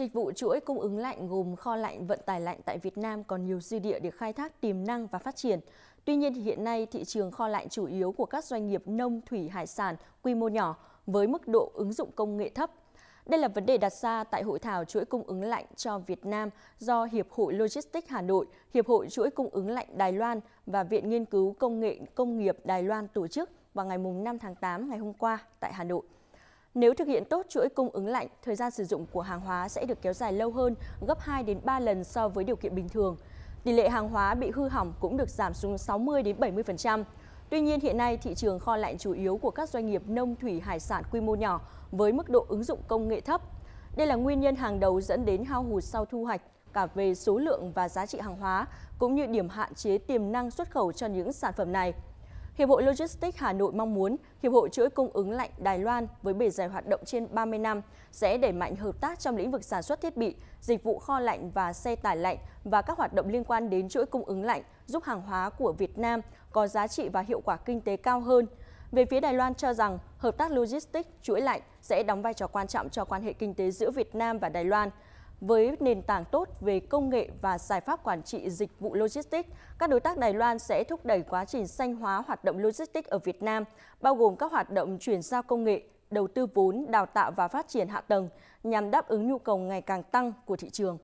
Dịch vụ chuỗi cung ứng lạnh gồm kho lạnh, vận tải lạnh tại Việt Nam còn nhiều dư địa để khai thác tiềm năng và phát triển. Tuy nhiên hiện nay thị trường kho lạnh chủ yếu của các doanh nghiệp nông thủy hải sản quy mô nhỏ với mức độ ứng dụng công nghệ thấp. Đây là vấn đề đặt ra tại hội thảo chuỗi cung ứng lạnh cho Việt Nam do Hiệp hội Logistics Hà Nội, Hiệp hội chuỗi cung ứng lạnh Đài Loan và Viện Nghiên cứu Công nghệ Công nghiệp Đài Loan tổ chức vào ngày 5 tháng 8 ngày hôm qua tại Hà Nội. Nếu thực hiện tốt chuỗi cung ứng lạnh, thời gian sử dụng của hàng hóa sẽ được kéo dài lâu hơn, gấp 2 đến 3 lần so với điều kiện bình thường. Tỷ lệ hàng hóa bị hư hỏng cũng được giảm xuống 60 đến 70%. Tuy nhiên hiện nay thị trường kho lạnh chủ yếu của các doanh nghiệp nông thủy hải sản quy mô nhỏ với mức độ ứng dụng công nghệ thấp. Đây là nguyên nhân hàng đầu dẫn đến hao hụt sau thu hoạch cả về số lượng và giá trị hàng hóa cũng như điểm hạn chế tiềm năng xuất khẩu cho những sản phẩm này. Hiệp hội Logistics Hà Nội mong muốn Hiệp hội chuỗi cung ứng lạnh Đài Loan với bề dày hoạt động trên 30 năm sẽ đẩy mạnh hợp tác trong lĩnh vực sản xuất thiết bị, dịch vụ kho lạnh và xe tải lạnh và các hoạt động liên quan đến chuỗi cung ứng lạnh giúp hàng hóa của Việt Nam có giá trị và hiệu quả kinh tế cao hơn. Về phía Đài Loan cho rằng hợp tác logistics chuỗi lạnh sẽ đóng vai trò quan trọng cho quan hệ kinh tế giữa Việt Nam và Đài Loan – với nền tảng tốt về công nghệ và giải pháp quản trị dịch vụ logistics, các đối tác Đài Loan sẽ thúc đẩy quá trình xanh hóa hoạt động logistics ở Việt Nam, bao gồm các hoạt động chuyển giao công nghệ, đầu tư vốn, đào tạo và phát triển hạ tầng nhằm đáp ứng nhu cầu ngày càng tăng của thị trường.